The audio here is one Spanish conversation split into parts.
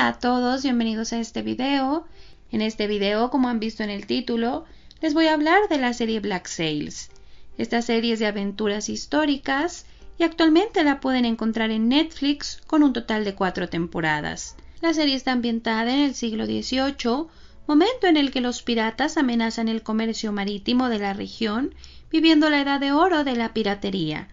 Hola a todos, bienvenidos a este video. En este video, como han visto en el título, les voy a hablar de la serie Black Sails. Esta serie es de aventuras históricas y actualmente la pueden encontrar en Netflix con un total de cuatro temporadas. La serie está ambientada en el siglo XVIII, momento en el que los piratas amenazan el comercio marítimo de la región, viviendo la edad de oro de la piratería.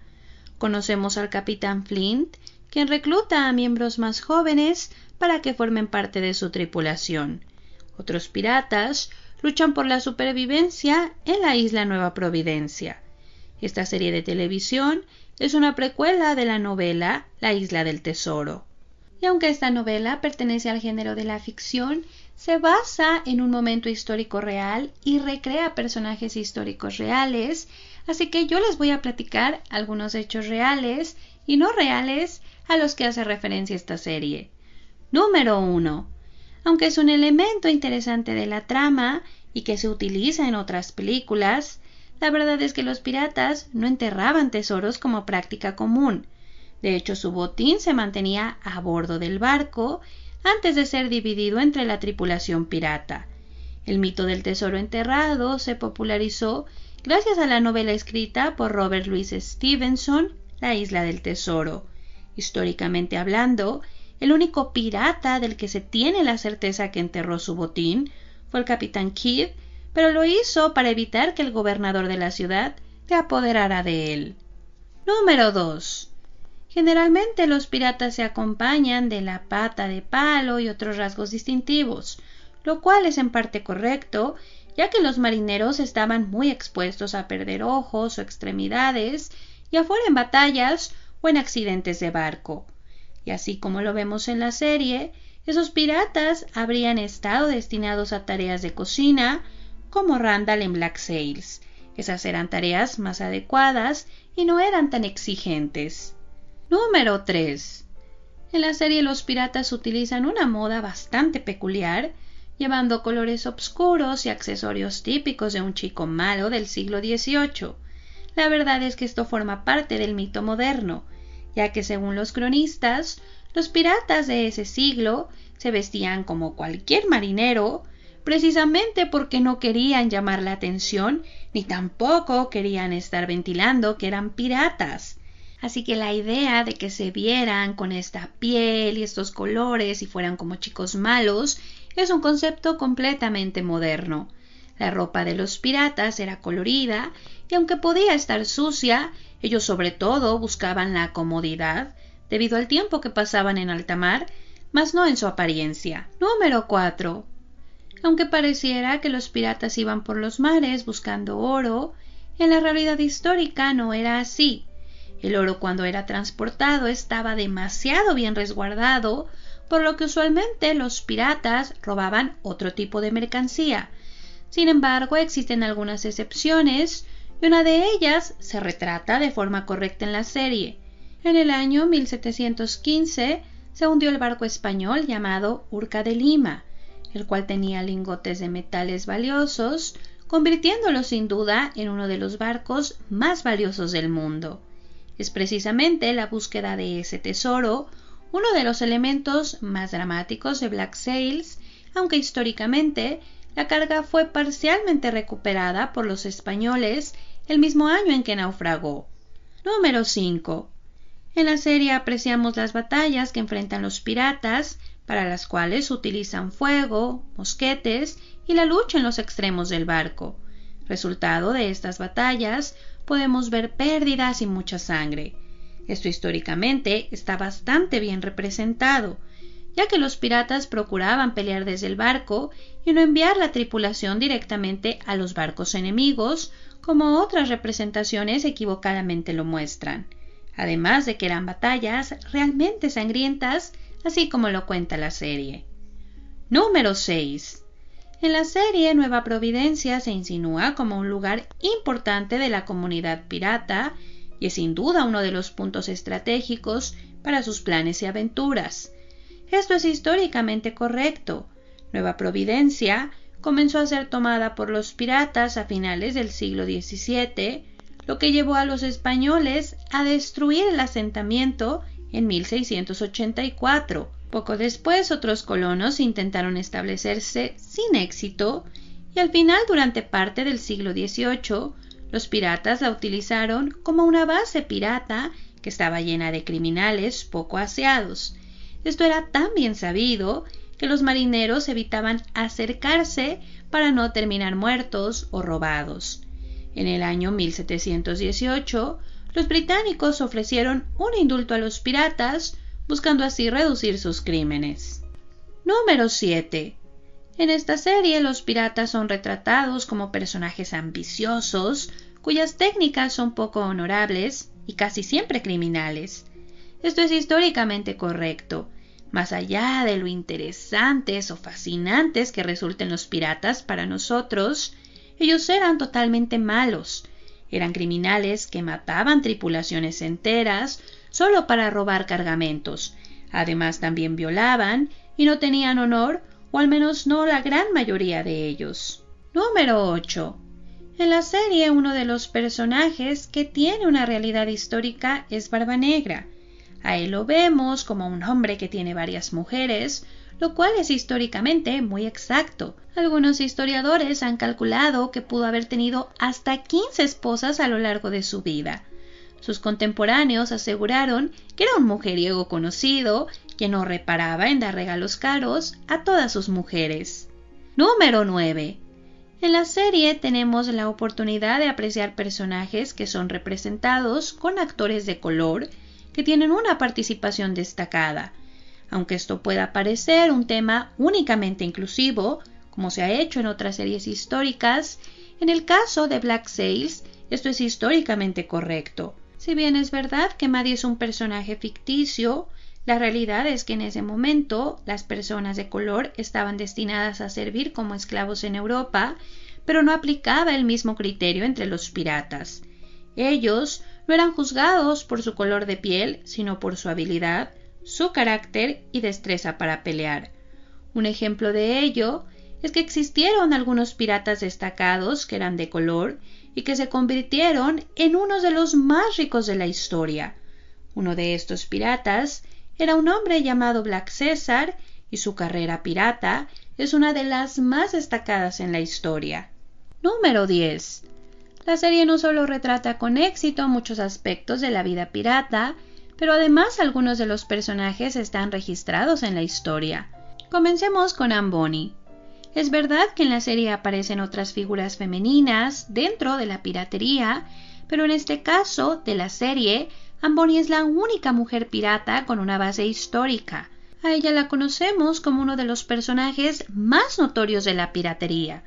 Conocemos al capitán Flint, quien recluta a miembros más jóvenes para que formen parte de su tripulación. Otros piratas luchan por la supervivencia en la isla Nueva Providencia. Esta serie de televisión es una precuela de la novela La isla del tesoro. Y aunque esta novela pertenece al género de la ficción, se basa en un momento histórico real y recrea personajes históricos reales, así que yo les voy a platicar algunos hechos reales y no reales a los que hace referencia esta serie. Número 1. Aunque es un elemento interesante de la trama y que se utiliza en otras películas, la verdad es que los piratas no enterraban tesoros como práctica común. De hecho, su botín se mantenía a bordo del barco antes de ser dividido entre la tripulación pirata. El mito del tesoro enterrado se popularizó gracias a la novela escrita por Robert Louis Stevenson, La isla del tesoro. Históricamente hablando, el único pirata del que se tiene la certeza que enterró su botín fue el capitán Kidd, pero lo hizo para evitar que el gobernador de la ciudad se apoderara de él. Número 2. Generalmente los piratas se acompañan de la pata de palo y otros rasgos distintivos, lo cual es en parte correcto, ya que los marineros estaban muy expuestos a perder ojos o extremidades, ya fuera en batallas o en accidentes de barco. Y así como lo vemos en la serie, esos piratas habrían estado destinados a tareas de cocina, como Randall en Black Sails. Esas eran tareas más adecuadas y no eran tan exigentes. Número 3. En la serie los piratas utilizan una moda bastante peculiar, llevando colores oscuros y accesorios típicos de un chico malo del siglo XVIII. La verdad es que esto forma parte del mito moderno, ya que según los cronistas, los piratas de ese siglo se vestían como cualquier marinero, precisamente porque no querían llamar la atención ni tampoco querían estar ventilando que eran piratas. Así que la idea de que se vieran con esta piel y estos colores y fueran como chicos malos es un concepto completamente moderno. La ropa de los piratas era colorida y aunque podía estar sucia, ellos sobre todo buscaban la comodidad debido al tiempo que pasaban en alta mar, mas no en su apariencia. Número 4. Aunque pareciera que los piratas iban por los mares buscando oro, en la realidad histórica no era así. El oro cuando era transportado estaba demasiado bien resguardado, por lo que usualmente los piratas robaban otro tipo de mercancía, sin embargo, existen algunas excepciones y una de ellas se retrata de forma correcta en la serie. En el año 1715 se hundió el barco español llamado Urca de Lima, el cual tenía lingotes de metales valiosos, convirtiéndolo sin duda en uno de los barcos más valiosos del mundo. Es precisamente la búsqueda de ese tesoro uno de los elementos más dramáticos de Black Sails, aunque históricamente la carga fue parcialmente recuperada por los españoles el mismo año en que naufragó. Número 5. En la serie apreciamos las batallas que enfrentan los piratas, para las cuales utilizan fuego, mosquetes y la lucha en los extremos del barco. Resultado de estas batallas podemos ver pérdidas y mucha sangre. Esto históricamente está bastante bien representado, ya que los piratas procuraban pelear desde el barco y no enviar la tripulación directamente a los barcos enemigos, como otras representaciones equivocadamente lo muestran, además de que eran batallas realmente sangrientas, así como lo cuenta la serie. Número 6. En la serie Nueva Providencia se insinúa como un lugar importante de la comunidad pirata y es sin duda uno de los puntos estratégicos para sus planes y aventuras, esto es históricamente correcto. Nueva Providencia comenzó a ser tomada por los piratas a finales del siglo XVII, lo que llevó a los españoles a destruir el asentamiento en 1684. Poco después otros colonos intentaron establecerse sin éxito y al final durante parte del siglo XVIII los piratas la utilizaron como una base pirata que estaba llena de criminales poco aseados esto era tan bien sabido que los marineros evitaban acercarse para no terminar muertos o robados. En el año 1718, los británicos ofrecieron un indulto a los piratas, buscando así reducir sus crímenes. Número 7. En esta serie los piratas son retratados como personajes ambiciosos, cuyas técnicas son poco honorables y casi siempre criminales. Esto es históricamente correcto, más allá de lo interesantes o fascinantes que resulten los piratas para nosotros, ellos eran totalmente malos. Eran criminales que mataban tripulaciones enteras solo para robar cargamentos. Además también violaban y no tenían honor, o al menos no la gran mayoría de ellos. Número 8. En la serie uno de los personajes que tiene una realidad histórica es Barba Negra, Ahí lo vemos como un hombre que tiene varias mujeres, lo cual es históricamente muy exacto. Algunos historiadores han calculado que pudo haber tenido hasta 15 esposas a lo largo de su vida. Sus contemporáneos aseguraron que era un mujeriego conocido, que no reparaba en dar regalos caros a todas sus mujeres. Número 9. En la serie tenemos la oportunidad de apreciar personajes que son representados con actores de color, que tienen una participación destacada. Aunque esto pueda parecer un tema únicamente inclusivo, como se ha hecho en otras series históricas, en el caso de Black Sails esto es históricamente correcto. Si bien es verdad que Maddie es un personaje ficticio, la realidad es que en ese momento las personas de color estaban destinadas a servir como esclavos en Europa, pero no aplicaba el mismo criterio entre los piratas. Ellos no eran juzgados por su color de piel, sino por su habilidad, su carácter y destreza para pelear. Un ejemplo de ello es que existieron algunos piratas destacados que eran de color y que se convirtieron en unos de los más ricos de la historia. Uno de estos piratas era un hombre llamado Black César y su carrera pirata es una de las más destacadas en la historia. Número 10. La serie no solo retrata con éxito muchos aspectos de la vida pirata, pero además algunos de los personajes están registrados en la historia. Comencemos con Amboni. Es verdad que en la serie aparecen otras figuras femeninas dentro de la piratería, pero en este caso de la serie, Amboni es la única mujer pirata con una base histórica. A ella la conocemos como uno de los personajes más notorios de la piratería.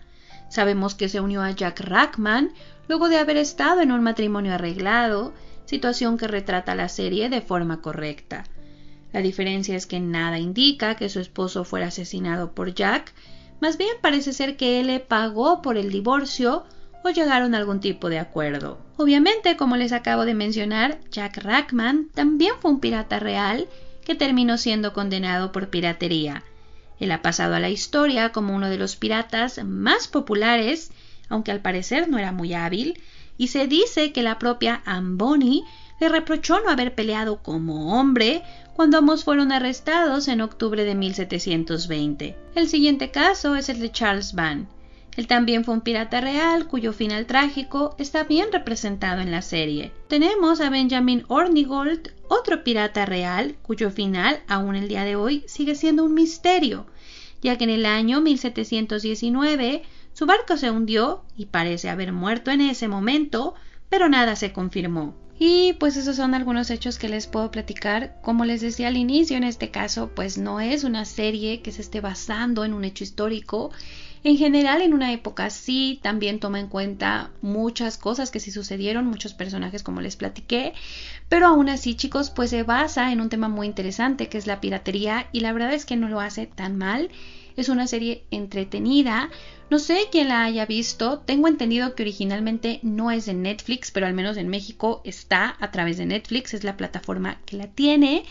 Sabemos que se unió a Jack Rackman luego de haber estado en un matrimonio arreglado, situación que retrata la serie de forma correcta. La diferencia es que nada indica que su esposo fuera asesinado por Jack, más bien parece ser que él le pagó por el divorcio o llegaron a algún tipo de acuerdo. Obviamente, como les acabo de mencionar, Jack Rackman también fue un pirata real que terminó siendo condenado por piratería, él ha pasado a la historia como uno de los piratas más populares, aunque al parecer no era muy hábil, y se dice que la propia Amboni le reprochó no haber peleado como hombre cuando ambos fueron arrestados en octubre de 1720. El siguiente caso es el de Charles Van, él también fue un pirata real cuyo final trágico está bien representado en la serie. Tenemos a Benjamin Ornigold, otro pirata real cuyo final, aún el día de hoy, sigue siendo un misterio, ya que en el año 1719 su barco se hundió y parece haber muerto en ese momento, pero nada se confirmó. Y pues esos son algunos hechos que les puedo platicar. Como les decía al inicio, en este caso, pues no es una serie que se esté basando en un hecho histórico, en general, en una época sí, también toma en cuenta muchas cosas que sí sucedieron, muchos personajes como les platiqué, pero aún así chicos, pues se basa en un tema muy interesante que es la piratería y la verdad es que no lo hace tan mal. Es una serie entretenida, no sé quién la haya visto, tengo entendido que originalmente no es de Netflix, pero al menos en México está a través de Netflix, es la plataforma que la tiene.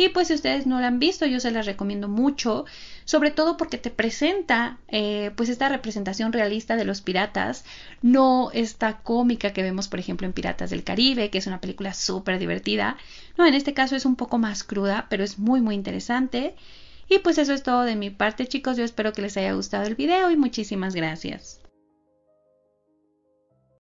Y pues si ustedes no la han visto, yo se la recomiendo mucho, sobre todo porque te presenta eh, pues esta representación realista de los piratas, no esta cómica que vemos por ejemplo en Piratas del Caribe, que es una película súper divertida. No, en este caso es un poco más cruda, pero es muy muy interesante. Y pues eso es todo de mi parte chicos, yo espero que les haya gustado el video y muchísimas gracias.